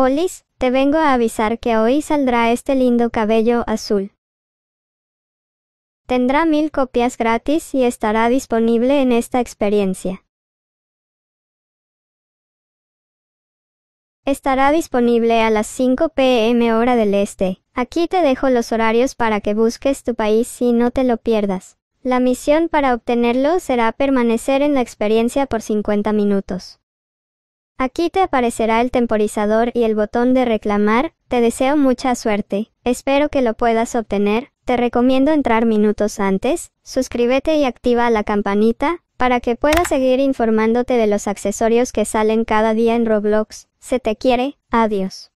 Olis, te vengo a avisar que hoy saldrá este lindo cabello azul. Tendrá mil copias gratis y estará disponible en esta experiencia. Estará disponible a las 5 pm hora del este. Aquí te dejo los horarios para que busques tu país y no te lo pierdas. La misión para obtenerlo será permanecer en la experiencia por 50 minutos. Aquí te aparecerá el temporizador y el botón de reclamar. Te deseo mucha suerte. Espero que lo puedas obtener. Te recomiendo entrar minutos antes. Suscríbete y activa la campanita para que puedas seguir informándote de los accesorios que salen cada día en Roblox. Se te quiere. Adiós.